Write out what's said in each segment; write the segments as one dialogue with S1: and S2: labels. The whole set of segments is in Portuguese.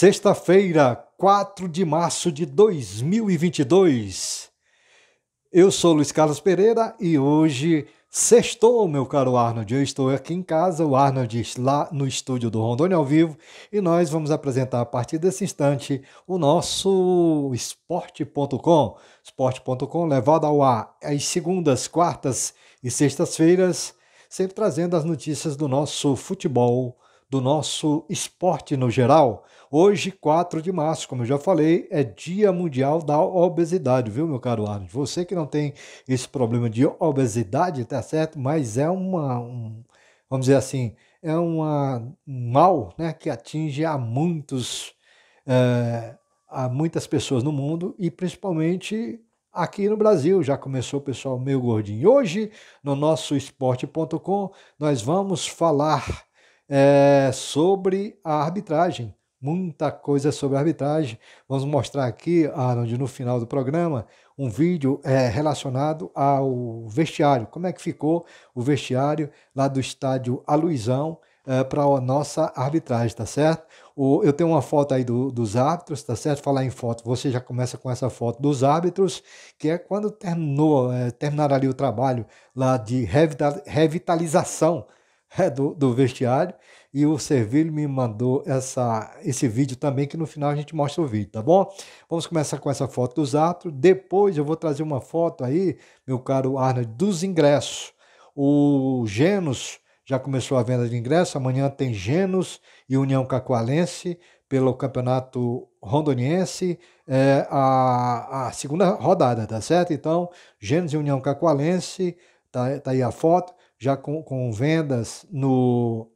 S1: Sexta-feira, 4 de março de 2022. Eu sou Luiz Carlos Pereira e hoje sextou, meu caro Arnold. Eu estou aqui em casa, o Arnold lá no estúdio do Rondônia ao vivo e nós vamos apresentar a partir desse instante o nosso esporte.com. Esporte.com levado ao ar às segundas, quartas e sextas-feiras, sempre trazendo as notícias do nosso futebol do nosso esporte no geral. Hoje, 4 de março, como eu já falei, é Dia Mundial da Obesidade, viu, meu caro Arnold? Você que não tem esse problema de obesidade, tá certo? Mas é uma, um, vamos dizer assim, é uma, um mal né, que atinge a muitos. É, a muitas pessoas no mundo e principalmente aqui no Brasil. Já começou o pessoal meio gordinho. Hoje, no nosso esporte.com, nós vamos falar é, sobre a arbitragem. Muita coisa sobre a arbitragem. Vamos mostrar aqui, Arnold, no final do programa, um vídeo é, relacionado ao vestiário. Como é que ficou o vestiário lá do estádio Aluizão é, para a nossa arbitragem, tá certo? eu tenho uma foto aí do, dos árbitros, tá certo? Falar em foto, você já começa com essa foto dos árbitros, que é quando terminou, é, terminar ali o trabalho lá de revitalização é, do, do vestiário. E o Servilho me mandou essa, esse vídeo também, que no final a gente mostra o vídeo, tá bom? Vamos começar com essa foto dos atos. Depois eu vou trazer uma foto aí, meu caro Arnold, dos ingressos. O Genus já começou a venda de ingressos. Amanhã tem Genus e União Cacoalense pelo Campeonato Rondoniense, é, a, a segunda rodada, tá certo? Então, Genus e União Cacoalense, tá, tá aí a foto já com, com vendas no.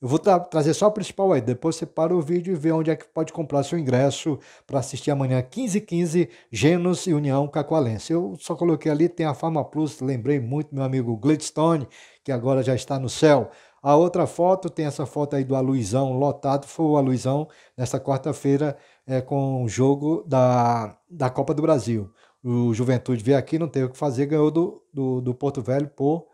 S1: Eu vou tra trazer só o principal aí, depois você para o vídeo e vê onde é que pode comprar seu ingresso para assistir amanhã 15h15, Genos e União Cacoalense. Eu só coloquei ali, tem a Fama Plus, lembrei muito meu amigo Gladstone, que agora já está no céu. A outra foto tem essa foto aí do Aluizão lotado. Foi o Aluizão nesta quarta-feira é, com o jogo da, da Copa do Brasil. O Juventude veio aqui, não teve o que fazer, ganhou do, do, do Porto Velho por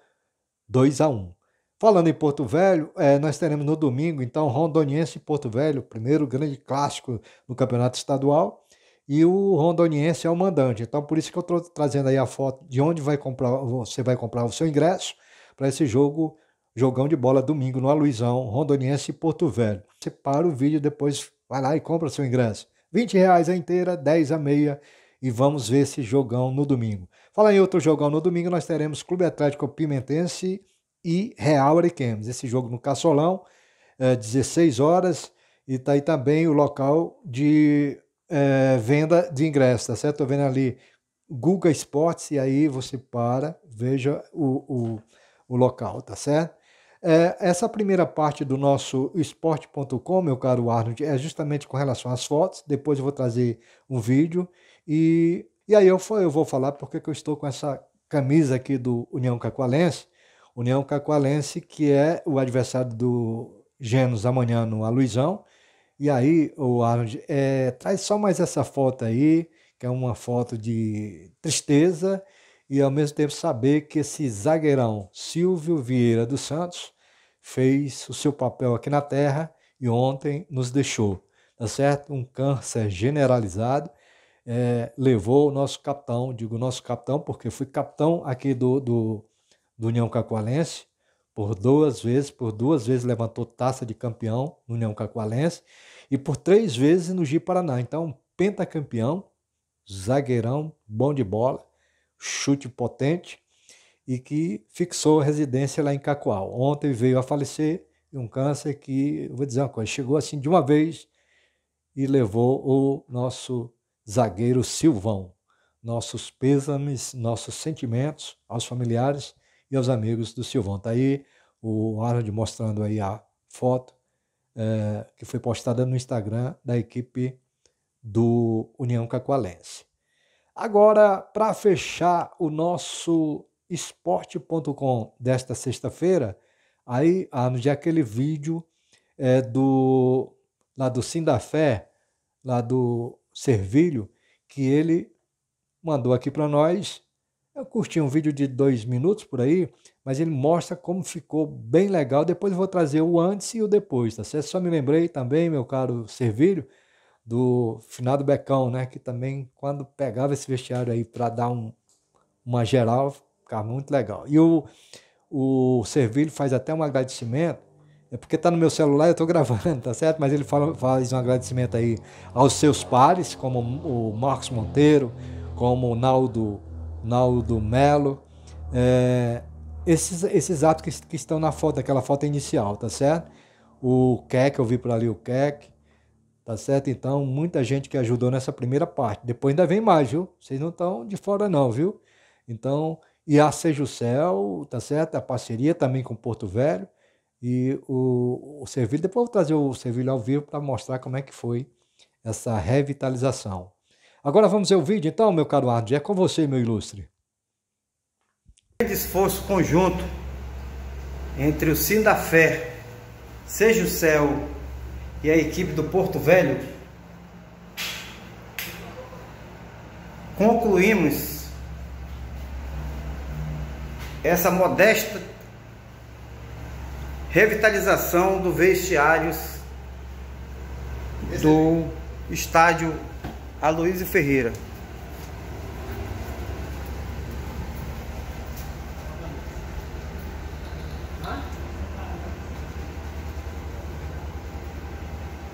S1: 2 a 1. Falando em Porto Velho, é, nós teremos no domingo, então, Rondoniense e Porto Velho, primeiro grande clássico no campeonato estadual. E o Rondoniense é o mandante. Então, por isso que eu estou trazendo aí a foto de onde vai comprar, você vai comprar o seu ingresso para esse jogo, jogão de bola domingo no Aluizão, Rondoniense e Porto Velho. Você para o vídeo, depois vai lá e compra o seu ingresso. 20 reais a inteira, 10 a meia, e vamos ver esse jogão no domingo. Fala em outro jogão no domingo, nós teremos Clube Atlético Pimentense e Real Ariquemes. Esse jogo no Caçolão, é, 16 horas, e tá aí também o local de é, venda de ingressos, tá certo? Estou vendo ali Guga Sports, e aí você para, veja o, o, o local, tá certo? É, essa primeira parte do nosso esporte.com, meu caro Arnold, é justamente com relação às fotos. Depois eu vou trazer um vídeo e e aí eu, eu vou falar porque eu estou com essa camisa aqui do União Cacoalense. União Cacoalense, que é o adversário do Genos amanhã no Aluizão. E aí, o Arnold, é, traz só mais essa foto aí, que é uma foto de tristeza, e ao mesmo tempo saber que esse zagueirão Silvio Vieira dos Santos fez o seu papel aqui na Terra e ontem nos deixou, tá certo? Um câncer generalizado é, levou o nosso capitão, digo nosso capitão, porque fui capitão aqui do, do, do União Cacoalense por duas vezes, por duas vezes levantou taça de campeão no União Cacoalense e por três vezes no Gi Paraná. Então, pentacampeão, zagueirão, bom de bola, chute potente e que fixou residência lá em Cacoal. Ontem veio a falecer de um câncer que, vou dizer uma coisa, chegou assim de uma vez e levou o nosso zagueiro Silvão. Nossos pêsames, nossos sentimentos aos familiares e aos amigos do Silvão. Está aí o Arnold mostrando aí a foto é, que foi postada no Instagram da equipe do União Cacoalense. Agora, para fechar o nosso esporte.com desta sexta-feira, aí é aquele vídeo é, do lá do Sindafé, lá do Servilho, que ele mandou aqui para nós. Eu curti um vídeo de dois minutos por aí, mas ele mostra como ficou bem legal. Depois eu vou trazer o antes e o depois, tá certo? Só me lembrei também, meu caro Servilho, do finado Becão, né? Que também, quando pegava esse vestiário aí para dar um, uma geral, ficava muito legal. E o, o Servilho faz até um agradecimento é porque está no meu celular, eu estou gravando, tá certo? Mas ele fala, faz um agradecimento aí aos seus pares, como o Marcos Monteiro, como o Naldo, Naldo Melo, é, esses, esses atos que, que, estão na foto, aquela foto inicial, tá certo? O Keck, eu vi por ali o Keck, tá certo? Então, muita gente que ajudou nessa primeira parte. Depois ainda vem mais, viu? Vocês não estão de fora não, viu? Então, e a Seja o Céu, tá certo? A parceria também com Porto Velho. E o, o Servilho, depois eu vou trazer o Servilho ao vivo para mostrar como é que foi essa revitalização. Agora vamos ver o vídeo então, meu caro Ardi, é com você, meu ilustre. Grande esforço
S2: conjunto entre o da Fé, Seja o Céu e a equipe do Porto Velho, concluímos essa modesta revitalização do vestiários do estádio Aloysio Ferreira.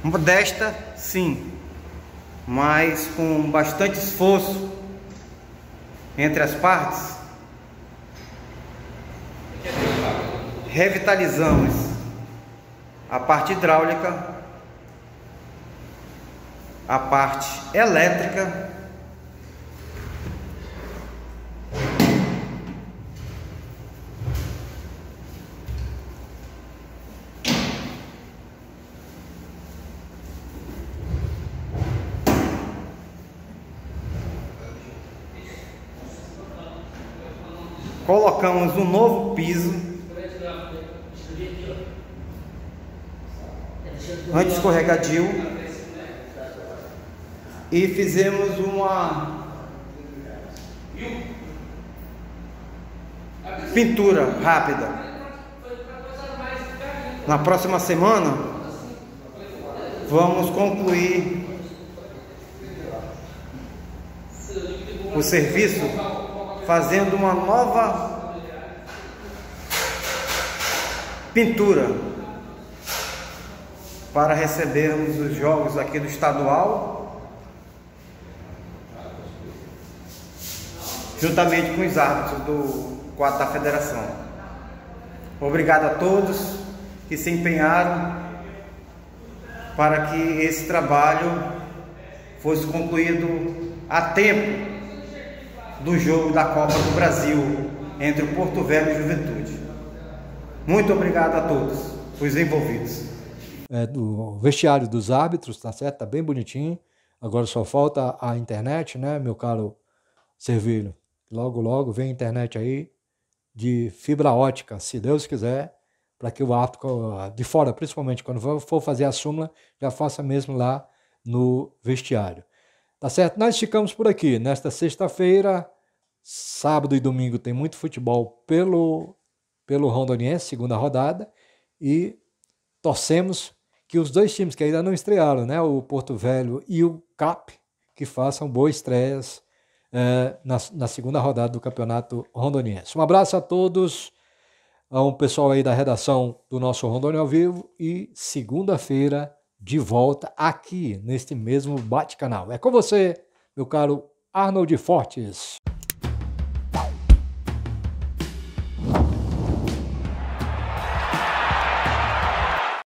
S2: Modesta, sim, mas com bastante esforço entre as partes, revitalizamos a parte hidráulica, a parte elétrica, colocamos um novo piso
S1: antes escorregadio,
S2: e fizemos uma pintura rápida. Na próxima semana, vamos concluir o serviço fazendo uma nova pintura para recebermos os jogos aqui do estadual, juntamente com os árbitros do quadro da federação. Obrigado a todos que se empenharam para que esse trabalho fosse concluído a tempo do jogo da Copa do Brasil entre o Porto Velho e Juventude. Muito obrigado a todos os envolvidos
S1: é, do vestiário dos árbitros, tá certo? Tá bem bonitinho. Agora só falta a internet, né, meu caro Servilho? Logo, logo vem a internet aí de fibra ótica, se Deus quiser, para que o árbitro de fora, principalmente quando for fazer a súmula, já faça mesmo lá no vestiário. Tá certo? Nós ficamos por aqui nesta sexta-feira. Sábado e domingo tem muito futebol pelo pelo Rondoniense, segunda rodada, e torcemos que os dois times que ainda não estrearam, né, o Porto Velho e o CAP, que façam boas estreias é, na, na segunda rodada do Campeonato Rondoniense. Um abraço a todos, ao pessoal aí da redação do nosso Rondônia ao Vivo e segunda-feira de volta aqui neste mesmo Bate-Canal. É com você, meu caro Arnold Fortes.